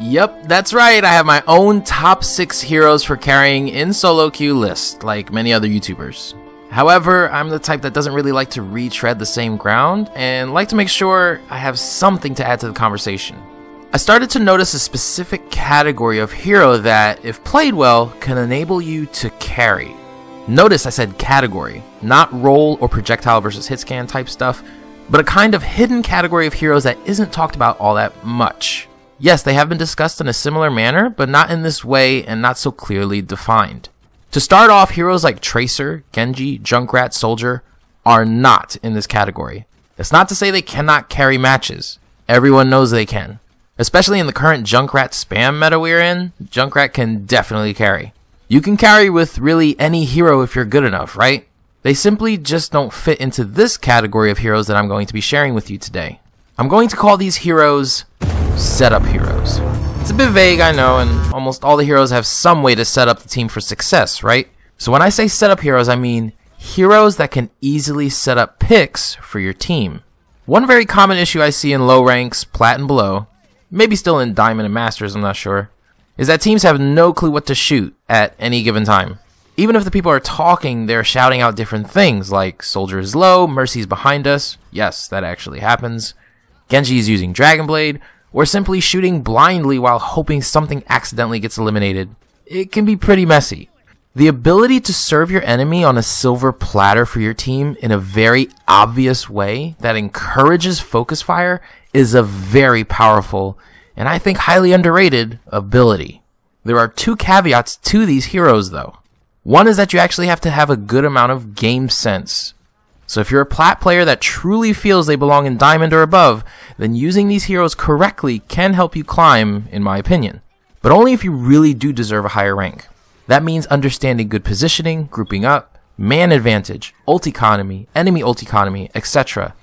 Yep, that's right. I have my own top six heroes for carrying in solo queue list, like many other YouTubers. However, I'm the type that doesn't really like to retread the same ground and like to make sure I have something to add to the conversation. I started to notice a specific category of hero that, if played well, can enable you to carry. Notice I said category, not roll or projectile versus hit scan type stuff, but a kind of hidden category of heroes that isn't talked about all that much. Yes, they have been discussed in a similar manner, but not in this way and not so clearly defined. To start off, heroes like Tracer, Genji, Junkrat, Soldier are not in this category. That's not to say they cannot carry matches. Everyone knows they can. Especially in the current Junkrat spam meta we're in, Junkrat can definitely carry. You can carry with really any hero if you're good enough, right? They simply just don't fit into this category of heroes that I'm going to be sharing with you today. I'm going to call these heroes setup heroes. It's a bit vague, I know, and almost all the heroes have some way to set up the team for success, right? So when I say setup heroes, I mean heroes that can easily set up picks for your team. One very common issue I see in low ranks, plat and below, maybe still in diamond and masters, I'm not sure, is that teams have no clue what to shoot at any given time. Even if the people are talking, they're shouting out different things like Soldier is low, Mercy's behind us. Yes, that actually happens. Genji is using Dragon Blade, or simply shooting blindly while hoping something accidentally gets eliminated. It can be pretty messy. The ability to serve your enemy on a silver platter for your team in a very obvious way that encourages focus fire is a very powerful and I think highly underrated, ability. There are two caveats to these heroes, though. One is that you actually have to have a good amount of game sense. So if you're a plat player that truly feels they belong in Diamond or above, then using these heroes correctly can help you climb, in my opinion. But only if you really do deserve a higher rank. That means understanding good positioning, grouping up, man advantage, ult economy, enemy ult economy, etc.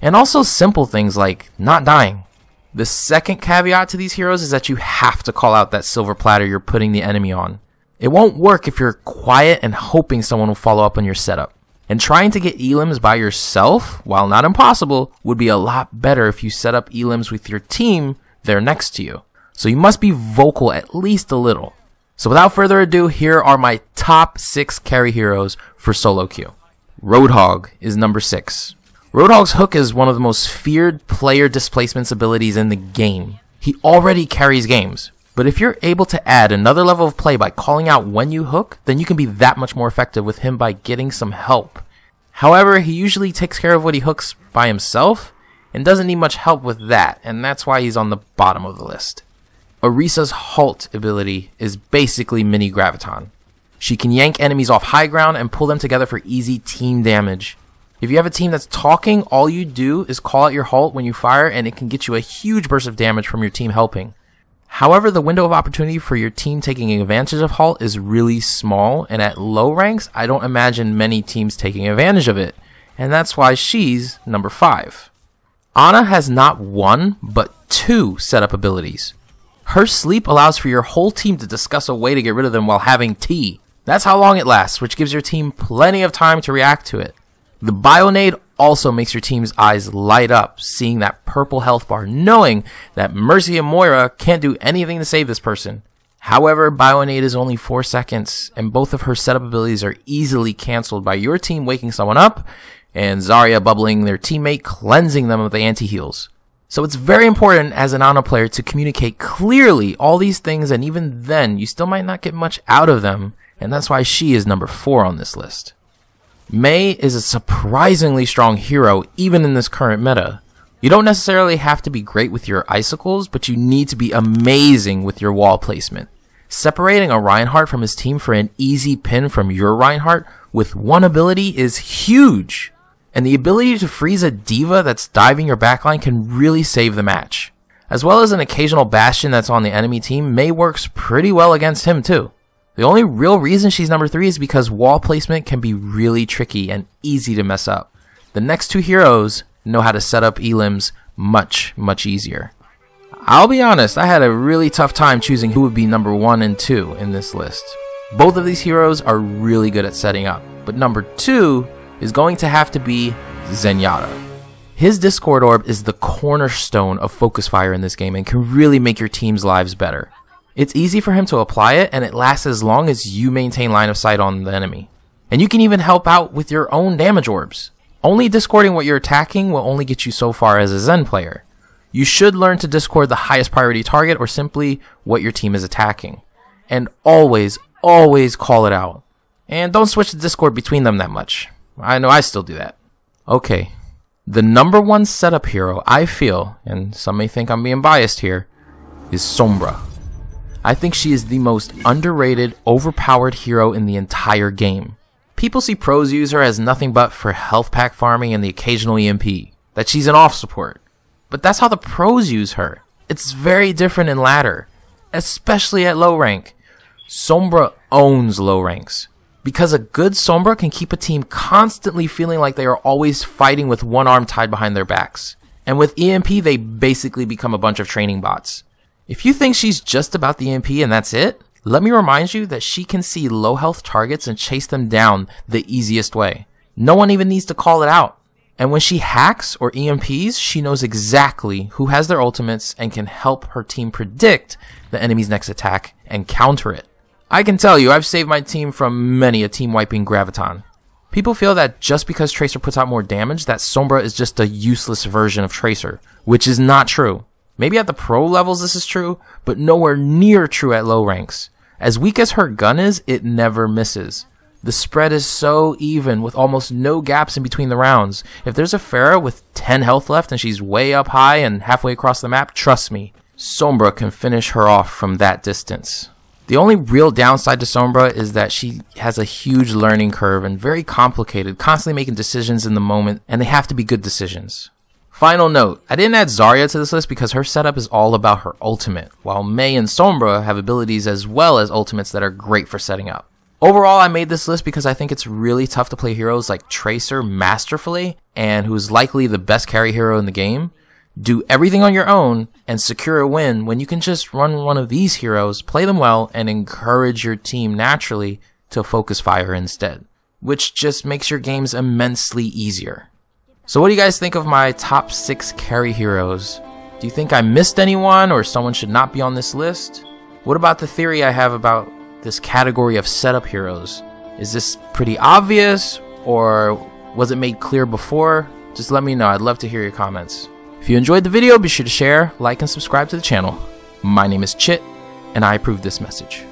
And also simple things like not dying. The second caveat to these heroes is that you have to call out that silver platter you're putting the enemy on. It won't work if you're quiet and hoping someone will follow up on your setup. And trying to get elims by yourself, while not impossible, would be a lot better if you set up elims with your team there next to you. So you must be vocal at least a little. So without further ado, here are my top six carry heroes for solo queue. Roadhog is number six. Roadhog's Hook is one of the most feared player displacements abilities in the game. He already carries games, but if you're able to add another level of play by calling out when you hook, then you can be that much more effective with him by getting some help. However, he usually takes care of what he hooks by himself and doesn't need much help with that, and that's why he's on the bottom of the list. Orisa's Halt ability is basically mini Graviton. She can yank enemies off high ground and pull them together for easy team damage. If you have a team that's talking, all you do is call out your halt when you fire, and it can get you a huge burst of damage from your team helping. However, the window of opportunity for your team taking advantage of halt is really small, and at low ranks, I don't imagine many teams taking advantage of it, and that's why she's number 5. Ana has not one, but two setup abilities. Her sleep allows for your whole team to discuss a way to get rid of them while having tea. That's how long it lasts, which gives your team plenty of time to react to it. The Bionade also makes your team's eyes light up, seeing that purple health bar, knowing that Mercy and Moira can't do anything to save this person. However, Bionade is only 4 seconds, and both of her setup abilities are easily cancelled by your team waking someone up, and Zarya bubbling their teammate, cleansing them of the anti-heals. So it's very important as an Ana player to communicate clearly all these things, and even then, you still might not get much out of them, and that's why she is number 4 on this list. May is a surprisingly strong hero even in this current meta. You don't necessarily have to be great with your icicles, but you need to be amazing with your wall placement. Separating a Reinhardt from his team for an easy pin from your Reinhardt with one ability is huge! And the ability to freeze a diva that's diving your backline can really save the match. As well as an occasional Bastion that's on the enemy team may works pretty well against him too. The only real reason she's number three is because wall placement can be really tricky and easy to mess up. The next two heroes know how to set up elims much, much easier. I'll be honest, I had a really tough time choosing who would be number one and two in this list. Both of these heroes are really good at setting up, but number two is going to have to be Zenyatta. His Discord Orb is the cornerstone of Focus Fire in this game and can really make your team's lives better. It's easy for him to apply it, and it lasts as long as you maintain line of sight on the enemy. And you can even help out with your own damage orbs. Only discording what you're attacking will only get you so far as a Zen player. You should learn to discord the highest priority target or simply what your team is attacking. And always, always call it out. And don't switch the discord between them that much. I know I still do that. Okay, the number one setup hero I feel, and some may think I'm being biased here, is Sombra. I think she is the most underrated, overpowered hero in the entire game. People see pros use her as nothing but for health pack farming and the occasional EMP, that she's an off support. But that's how the pros use her. It's very different in ladder, especially at low rank. Sombra owns low ranks. Because a good Sombra can keep a team constantly feeling like they are always fighting with one arm tied behind their backs. And with EMP, they basically become a bunch of training bots. If you think she's just about the MP and that's it, let me remind you that she can see low health targets and chase them down the easiest way. No one even needs to call it out. And when she hacks or EMPs, she knows exactly who has their ultimates and can help her team predict the enemy's next attack and counter it. I can tell you, I've saved my team from many a team wiping Graviton. People feel that just because Tracer puts out more damage, that Sombra is just a useless version of Tracer, which is not true. Maybe at the pro levels this is true, but nowhere near true at low ranks. As weak as her gun is, it never misses. The spread is so even with almost no gaps in between the rounds. If there's a Pharah with 10 health left and she's way up high and halfway across the map, trust me, Sombra can finish her off from that distance. The only real downside to Sombra is that she has a huge learning curve and very complicated, constantly making decisions in the moment, and they have to be good decisions. Final note, I didn't add Zarya to this list because her setup is all about her ultimate, while Mei and Sombra have abilities as well as ultimates that are great for setting up. Overall, I made this list because I think it's really tough to play heroes like Tracer masterfully, and who's likely the best carry hero in the game, do everything on your own, and secure a win when you can just run one of these heroes, play them well, and encourage your team naturally to focus fire instead, which just makes your games immensely easier. So, what do you guys think of my top six carry heroes? Do you think I missed anyone or someone should not be on this list? What about the theory I have about this category of setup heroes? Is this pretty obvious or was it made clear before? Just let me know. I'd love to hear your comments. If you enjoyed the video, be sure to share, like, and subscribe to the channel. My name is Chit, and I approve this message.